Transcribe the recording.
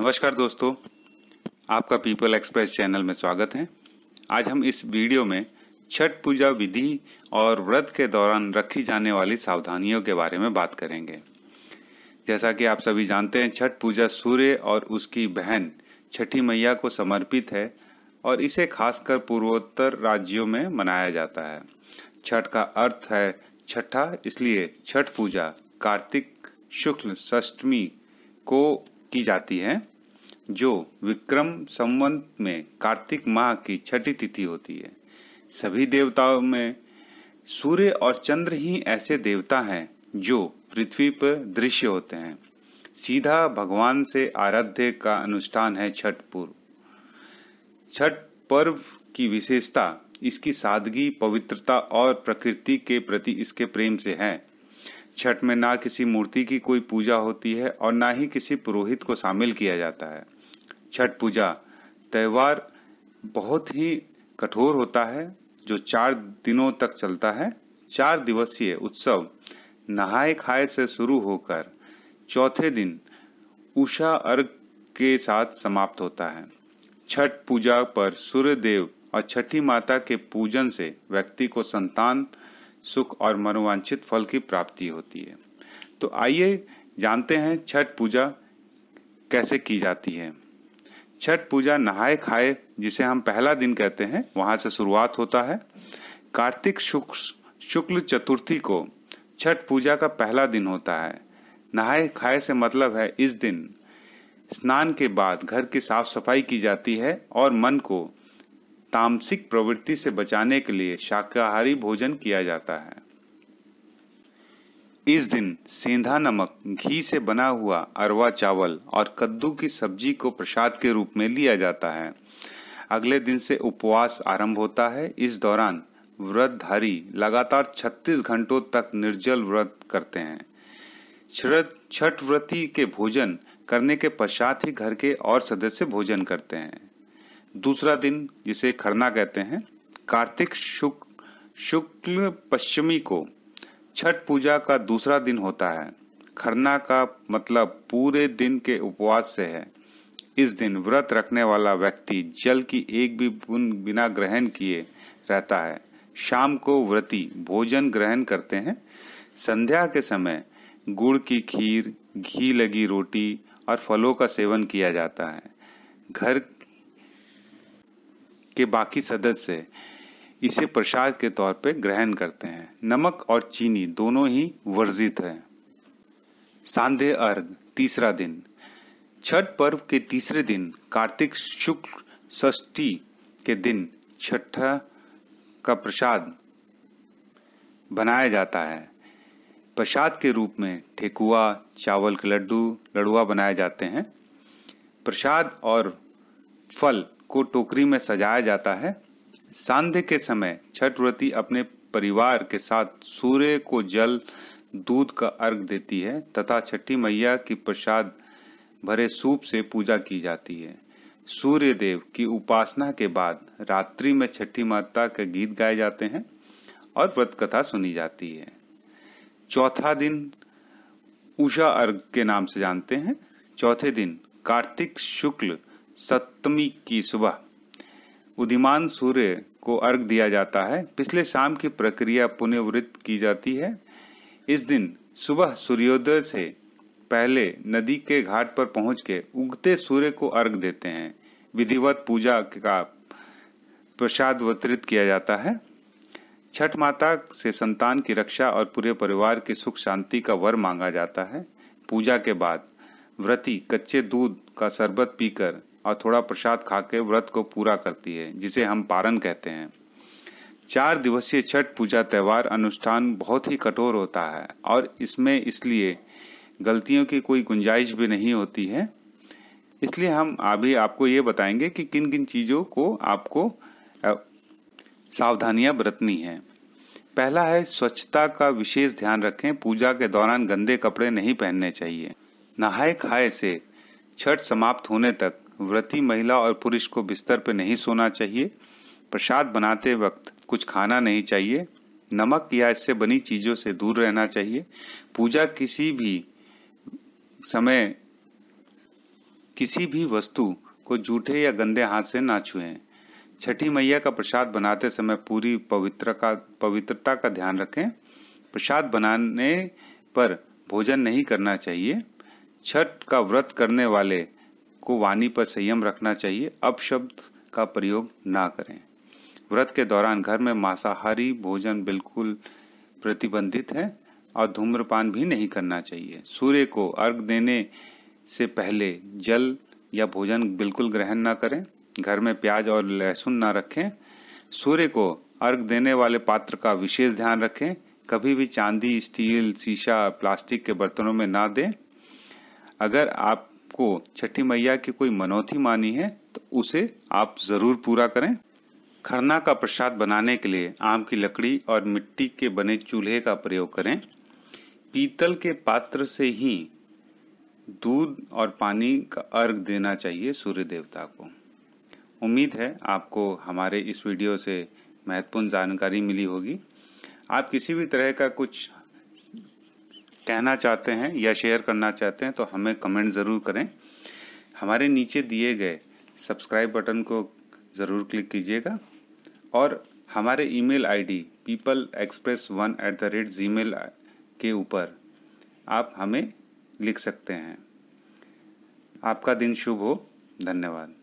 नमस्कार दोस्तों आपका पीपल एक्सप्रेस चैनल में स्वागत है आज हम इस वीडियो में छठ पूजा विधि और व्रत के दौरान रखी जाने वाली सावधानियों के बारे में बात करेंगे जैसा कि आप सभी जानते हैं छठ पूजा सूर्य और उसकी बहन छठी मैया को समर्पित है और इसे खासकर पूर्वोत्तर राज्यों में मनाया जाता है छठ का अर्थ है छठा इसलिए छठ पूजा कार्तिक शुक्ल षष्टमी को की जाती है जो विक्रम संवंत में कार्तिक माह की छठी तिथि होती है सभी देवताओं में सूर्य और चंद्र ही ऐसे देवता हैं जो पृथ्वी पर दृश्य होते हैं सीधा भगवान से आराध्य का अनुष्ठान है छठ पूर्व छठ पर्व की विशेषता इसकी सादगी पवित्रता और प्रकृति के प्रति इसके प्रेम से है छठ में ना किसी मूर्ति की कोई पूजा होती है और ना ही किसी पुरोहित को शामिल किया जाता है छठ पूजा त्यौहार बहुत ही कठोर होता है जो चार दिनों तक चलता है चार दिवसीय उत्सव नहाए खाए से शुरू होकर चौथे दिन उषा अर्घ के साथ समाप्त होता है छठ पूजा पर सूर्य देव और छठी माता के पूजन से व्यक्ति को संतान सुख और मनोवांछित फल की प्राप्ति होती है तो आइए जानते हैं छठ पूजा कैसे की जाती है छठ पूजा नहाए खाए जिसे हम पहला दिन कहते हैं वहां से शुरुआत होता है कार्तिक शुक्ल चतुर्थी को छठ पूजा का पहला दिन होता है नहाए खाए से मतलब है इस दिन स्नान के बाद घर की साफ सफाई की जाती है और मन को तामसिक प्रवृत्ति से बचाने के लिए शाकाहारी भोजन किया जाता है इस दिन सेंधा नमक घी से बना हुआ अरवा चावल और कद्दू की सब्जी को प्रसाद के रूप में लिया जाता है अगले दिन से उपवास आरंभ होता है इस दौरान व्रतधारी लगातार 36 घंटों तक निर्जल व्रत करते हैं छठ व्रती के भोजन करने के पश्चात ही घर के और सदस्य भोजन करते हैं दूसरा दिन जिसे खरना कहते हैं कार्तिक शुक्ल शुक्ल पश्चिमी को छठ पूजा का दूसरा दिन होता है खरना का मतलब पूरे दिन के उपवास से है इस दिन व्रत रखने वाला व्यक्ति जल की एक भी बूंद बिना ग्रहण किए रहता है शाम को व्रती भोजन ग्रहण करते हैं संध्या के समय गुड़ की खीर घी लगी रोटी और फलों का सेवन किया जाता है घर के बाकी सदस्य इसे प्रसाद के तौर पर ग्रहण करते हैं नमक और चीनी दोनों ही वर्जित है सांधे अर्घ तीसरा दिन छठ पर्व के तीसरे दिन कार्तिक शुक्ल षष्ठी के दिन छठ का प्रसाद बनाया जाता है प्रसाद के रूप में ठेकुआ चावल के लड्डू लड़ुआ बनाए जाते हैं प्रसाद और फल को टोकरी में सजाया जाता है सांध्य के समय छठ व्रती अपने परिवार के साथ सूर्य को जल दूध का अर्घ देती है तथा छठी मैया की प्रसाद भरे सूप से पूजा की जाती है सूर्य देव की उपासना के बाद रात्रि में छठी माता के गीत गाए जाते हैं और व्रत कथा सुनी जाती है चौथा दिन उषा अर्घ के नाम से जानते हैं चौथे दिन कार्तिक शुक्ल सप्तमी की सुबह उदिमान सूर्य को अर्घ दिया जाता है पिछले शाम की प्रक्रिया पुनर्वृत्त की जाती है इस दिन सुबह सूर्योदय से पहले नदी के घाट पर पहुंच के उगते सूर्य को अर्घ देते हैं विधिवत पूजा का प्रसाद वितरित किया जाता है छठ माता से संतान की रक्षा और पूरे परिवार की सुख शांति का वर मांगा जाता है पूजा के बाद व्रती कच्चे दूध का शरबत पीकर और थोड़ा प्रसाद खा के व्रत को पूरा करती है जिसे हम पारण कहते हैं चार दिवसीय छठ पूजा त्यौहार अनुष्ठान बहुत ही कठोर होता है और इसमें इसलिए गलतियों की कोई गुंजाइश भी नहीं होती है इसलिए हम अभी आपको ये बताएंगे कि किन किन चीज़ों को आपको सावधानियां बरतनी हैं पहला है स्वच्छता का विशेष ध्यान रखें पूजा के दौरान गंदे कपड़े नहीं पहनने चाहिए नहाए खाए से छठ समाप्त होने तक व्रती महिला और पुरुष को बिस्तर पर नहीं सोना चाहिए प्रसाद बनाते वक्त कुछ खाना नहीं चाहिए नमक या इससे बनी चीज़ों से दूर रहना चाहिए पूजा किसी भी समय किसी भी वस्तु को जूठे या गंदे हाथ से ना छुएं छठी मैया का प्रसाद बनाते समय पूरी पवित्र का पवित्रता का ध्यान रखें प्रसाद बनाने पर भोजन नहीं करना चाहिए छठ का व्रत करने वाले को वाणी पर संयम रखना चाहिए अपशब्द का प्रयोग ना करें व्रत के दौरान घर में मांसाहारी भोजन बिल्कुल प्रतिबंधित है और धूम्रपान भी नहीं करना चाहिए सूर्य को अर्घ देने से पहले जल या भोजन बिल्कुल ग्रहण ना करें घर में प्याज और लहसुन ना रखें सूर्य को अर्घ देने वाले पात्र का विशेष ध्यान रखें कभी भी चांदी स्टील शीशा प्लास्टिक के बर्तनों में ना दें अगर आप को छठी मैया की कोई मनौती मानी है तो उसे आप ज़रूर पूरा करें खरना का प्रसाद बनाने के लिए आम की लकड़ी और मिट्टी के बने चूल्हे का प्रयोग करें पीतल के पात्र से ही दूध और पानी का अर्घ देना चाहिए सूर्य देवता को उम्मीद है आपको हमारे इस वीडियो से महत्वपूर्ण जानकारी मिली होगी आप किसी भी तरह का कुछ कहना चाहते हैं या शेयर करना चाहते हैं तो हमें कमेंट ज़रूर करें हमारे नीचे दिए गए सब्सक्राइब बटन को ज़रूर क्लिक कीजिएगा और हमारे email ID people express one at the rate Gmail के ऊपर आप हमें लिख सकते हैं आपका दिन शुभ हो धन्यवाद